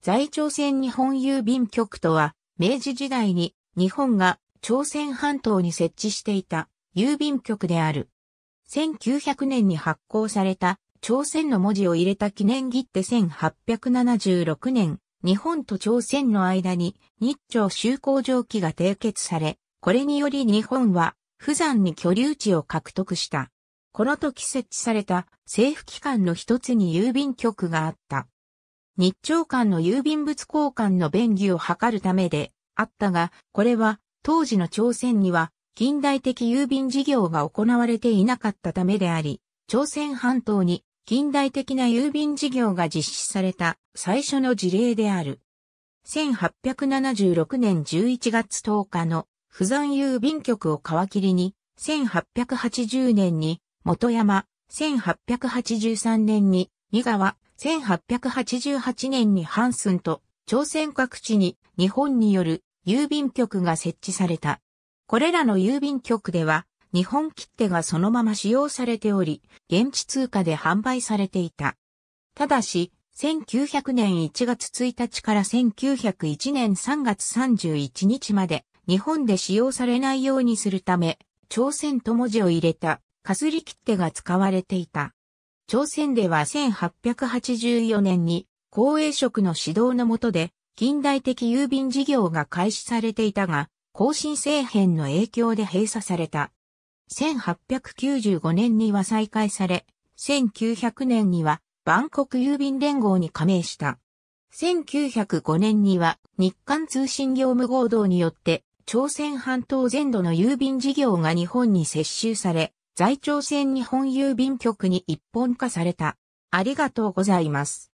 在朝鮮日本郵便局とは、明治時代に日本が朝鮮半島に設置していた郵便局である。1900年に発行された朝鮮の文字を入れた記念切手1876年、日本と朝鮮の間に日朝修好条記が締結され、これにより日本は富山に居留地を獲得した。この時設置された政府機関の一つに郵便局があった。日朝間の郵便物交換の便宜を図るためであったが、これは当時の朝鮮には近代的郵便事業が行われていなかったためであり、朝鮮半島に近代的な郵便事業が実施された最初の事例である。1876年11月10日の不山郵便局を皮切りに、1880年に元山、1883年に三河、1888年にハンスンと朝鮮各地に日本による郵便局が設置された。これらの郵便局では日本切手がそのまま使用されており、現地通貨で販売されていた。ただし、1900年1月1日から1901年3月31日まで日本で使用されないようにするため、朝鮮と文字を入れたかすり切手が使われていた。朝鮮では1884年に、公営職の指導の下で、近代的郵便事業が開始されていたが、更新政変の影響で閉鎖された。1895年には再開され、1900年には万国郵便連合に加盟した。1905年には日韓通信業務合同によって朝鮮半島全土の郵便事業が日本に接収され、在庁線日本郵便局に一本化された。ありがとうございます。